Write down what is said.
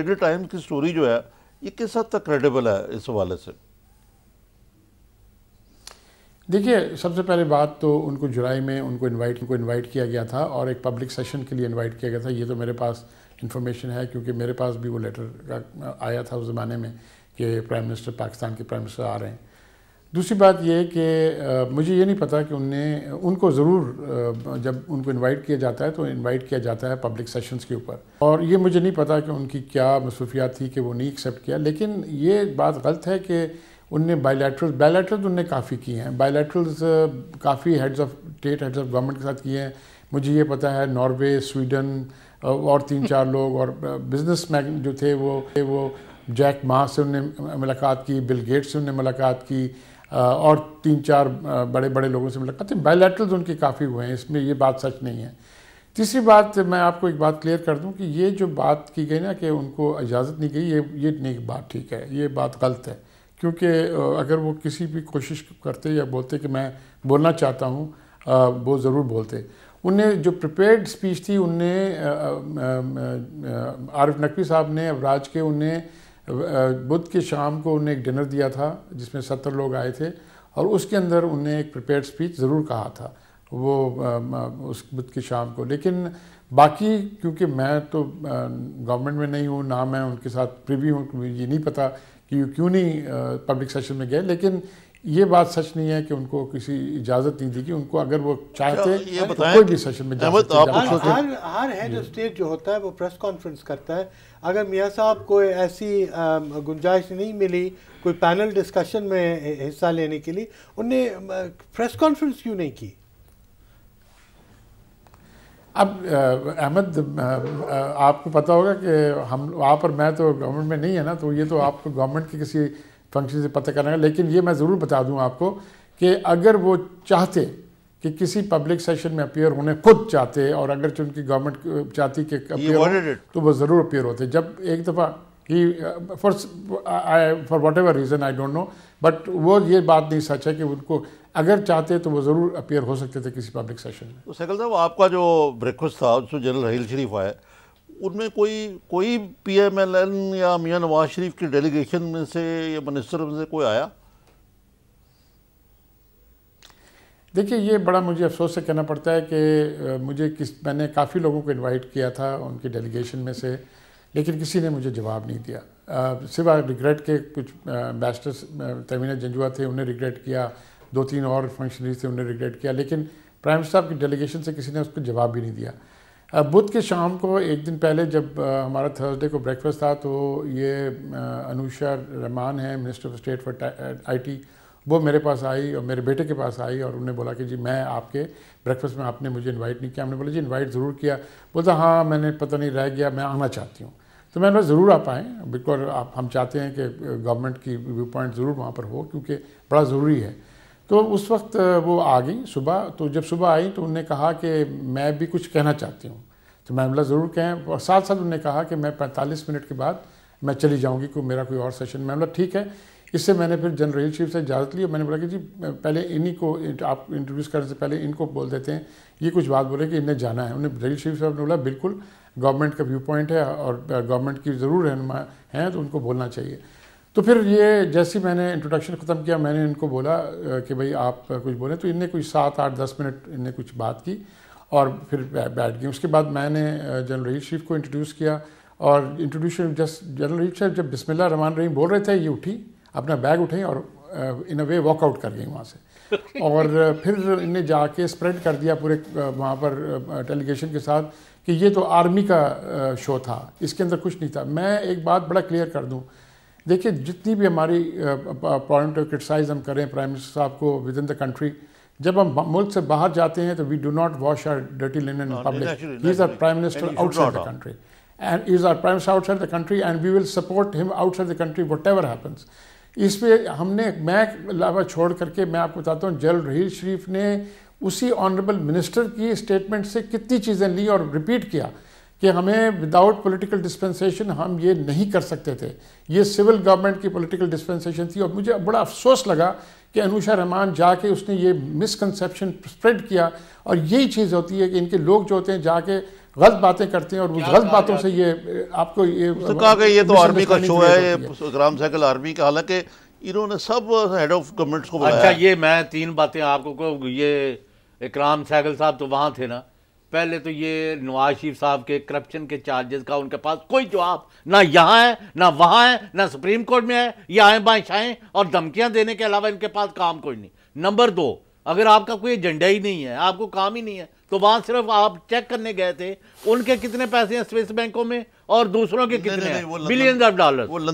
Middle times की story जो है ये किस हद तक क्रेडिबल है इस हवाले से देखिए सबसे पहले बात तो उनको जुलाई में उनको इनवाइट उनको इनवाइट किया गया था और एक पब्लिक सेशन के लिए इनवाइट किया गया था ये तो मेरे पास इन्फॉर्मेशन है क्योंकि मेरे पास भी वो लेटर आया था उस ज़माने में कि प्राइम मिनिस्टर पाकिस्तान के प्राइम मिनिस्टर आ रहे हैं दूसरी बात ये कि मुझे ये नहीं पता कि उनने उनको ज़रूर जब उनको इनवाइट किया जाता है तो इनवाइट किया जाता है पब्लिक सेशंस के ऊपर और ये मुझे नहीं पता कि उनकी क्या मसरूफियात थी कि वो नहीं एक्सेप्ट किया लेकिन ये बात गलत है कि उनने बायलैटरल बायलैटरल उनने काफ़ी किए हैं बायलैटरल्स काफ़ी heads of state heads of government के साथ किए हैं मुझे ये पता है नॉर्वे स्वीडन और तीन हम्म। चार लोग और बिजनेस मैन जो थे वो वो जैक माह से उनने मुलाकात की बिल गेट्स से उनने मुलाकात की और तीन चार बड़े बड़े लोगों से मुलाकात बायोलेटरल्स उनके काफ़ी हुए हैं इसमें ये बात सच नहीं है तीसरी बात मैं आपको एक बात क्लियर कर दूं कि ये जो बात की गई ना कि उनको इजाज़त नहीं गई ये ये नहीं बात ठीक है ये बात गलत है क्योंकि अगर वो किसी भी कोशिश करते या बोलते कि मैं बोलना चाहता हूँ वो ज़रूर बोलते उन्हें जो प्रिपेयर्ड स्पीच थी उनने आरिफ नकवी साहब ने अवराज के उन्हें बुध की शाम को उन्हें एक डिनर दिया था जिसमें सत्तर लोग आए थे और उसके अंदर उन्हें एक प्रिपेयर स्पीच ज़रूर कहा था वो उस बुध की शाम को लेकिन बाकी क्योंकि मैं तो गवर्नमेंट में नहीं हूँ ना मैं उनके साथ प्रिवी हूँ ये नहीं पता कि क्यों नहीं पब्लिक सेशन में गए लेकिन ये बात सच नहीं है कि उनको किसी इजाजत नहीं दी कि उनको अगर वो चाहते तो कोई भी सेशन में जा हर हेड ऑफ स्टेट जो होता है वो प्रेस कॉन्फ्रेंस करता है अगर मियाँ साहब को ऐसी गुंजाइश नहीं मिली कोई पैनल डिस्कशन में हिस्सा लेने के लिए उनने प्रेस कॉन्फ्रेंस क्यों नहीं की अब अहमद आपको पता होगा कि हम आप और मैं तो गवर्नमेंट में नहीं है ना तो ये तो आपको गवर्नमेंट के किसी फंक्शन से पता करना लेकिन ये मैं ज़रूर बता दूँ आपको कि अगर वो चाहते कि किसी पब्लिक सेशन में अपियर होने खुद चाहते और अगर उनकी गवर्नमेंट चाहती कि अपियर तो वो ज़रूर अपियर होते जब एक दफ़ा ही for for whatever reason I don't know but वो ये बात नहीं सच है कि उनको अगर चाहते तो वो ज़रूर अपियर हो सकते थे किसी पब्लिक सेशन में तो सकल साहब आपका जो ब्रेकफास्ट था उसमें जनरल रहील शरीफ आए उनमें कोई कोई पी एम एल एन या मियाँ नवाज शरीफ की डेलीगेशन में से या मिनिस्टर में से कोई आया देखिए ये बड़ा मुझे अफसोस से कहना पड़ता है कि मुझे किस मैंने काफ़ी लोगों को इनवाइट किया था उनकी डेलीगेशन में से लेकिन किसी ने मुझे जवाब नहीं दिया सिवा रिग्रेट के कुछ बैस्टर तमीना जंजुआ थे उन्हें रिग्रेट किया दो तीन और फंक्शनरीज थे उन्हें रिग्रेट किया लेकिन प्राइम मिनिस्टर साहब की डेलीगेशन से किसी ने उसको जवाब भी नहीं दिया बुध के शाम को एक दिन पहले जब हमारा थर्सडे को ब्रेकफास्ट था तो ये अनुषा रहमान है minister of state for IT वो मेरे पास आई और मेरे बेटे के पास आई और उन्होंने बोला कि जी मैं आपके ब्रेकफास्ट में आपने मुझे इनवाइट नहीं किया हमने बोला जी इनवाइट ज़रूर किया बोलता हाँ मैंने पता नहीं रह गया मैं आना चाहती हूँ तो मैंने ज़रूर आ पाएँ बिल्कुल आप हम चाहते हैं कि गवर्नमेंट की व्यू पॉइंट ज़रूर वहाँ पर हो क्योंकि बड़ा ज़रूरी है तो उस वक्त वो आ गई सुबह तो जब सुबह आई तो उनने कहा कि मैं भी कुछ कहना चाहती हूँ तो मैं बोला ज़रूर कहें और साथ साथ उन्होंने कहा कि मैं पैंतालीस मिनट के बाद मैं चली जाऊँगी कोई मेरा कोई और सेशन मैं बोला ठीक है इससे मैंने फिर जनरल चीफ से इजाज़त ली और मैंने बोला कि जी पहले इन्हीं को आप इंट्रोड्यूस करने से पहले इनको बोल देते हैं ये कुछ बात बोले कि इन्हें जाना है उन्हें जनरल चीफ साहब ने बोला बिल्कुल गवर्नमेंट का व्यू पॉइंट है और गवर्नमेंट की ज़रूर रहनुमा हैं तो उनको बोलना चाहिए तो फिर ये जैसे मैंने इंट्रोडक्शन ख़त्म किया मैंने इनको बोला कि भाई आप कुछ बोलें तो इनने कुछ सात आठ दस मिनट इनने कुछ बात की और फिर बैठ गई उसके बाद मैंने जनरल रहीद शरीफ को इंट्रोड्यूस किया और इंट्रोड्यूशन जस्ट जनरल रही शरीफ जब बिस्मिल्लाह रहमान रहीम बोल रहे थे ये उठी अपना बैग उठाई और इन अ वे वॉकआउट कर गई वहाँ से और फिर इनने जाके स्प्रेड कर दिया पूरे वहाँ पर डेलीगेशन के साथ कि ये तो आर्मी का शो था इसके अंदर कुछ नहीं था मैं एक बात बड़ा क्लियर कर दूँ देखिए जितनी भी हमारी प्रॉब्लम ऑफ क्रिटिसाइज हम करें प्राइम मिनिस्टर साहब को विद इन द कंट्री जब हम मुल्क से बाहर जाते हैं तो we do not wash our dirty linen in public he is our prime minister outside the country and is our prime minister outside the country and we will support him outside the country whatever happens इस पर हमने मैं अलावा छोड़ करके मैं आपको बताता हूँ जल रही शरीफ ने उसी ऑनरेबल मिनिस्टर की स्टेटमेंट से कितनी चीज़ें ली और रिपीट किया कि हमें विदाउट पॉलिटिकल डिस्पेंसेशन हम ये नहीं कर सकते थे ये सिविल गवर्नमेंट की पॉलिटिकल डिस्पेंसेशन थी और मुझे बड़ा अफसोस लगा कि अनुषा रहमान जाके उसने ये मिसकनसेप्शन स्प्रेड किया और यही चीज़ होती है कि इनके लोग जो होते हैं जाके गलत बातें करते हैं और उस गलत बातों से ये आपको ये कहा कि ये तो आर्मी का शो है ग्राम साइकिल आर्मी का हालांकि इन्होंने सब हेड ऑफ गवर्नमेंट्स को अच्छा ये मैं तीन बातें आपको ये इकराम साइकिल साहब तो वहाँ थे ना पहले तो ये नवाज शरीफ साहब के करप्शन के चार्जेस का उनके पास कोई जवाब ना यहाँ है ना वहाँ है ना सुप्रीम कोर्ट में है ये आए बाएँ छाएँ और धमकियाँ देने के अलावा इनके पास काम कोई नहीं नंबर दो अगर आपका कोई एजेंडा ही नहीं है आपको काम ही नहीं है तो वहाँ सिर्फ आप चेक करने गए थे उनके कितने पैसे हैं स्विस बैंकों में और दूसरों के कितने बिलियन ऑफ डॉलर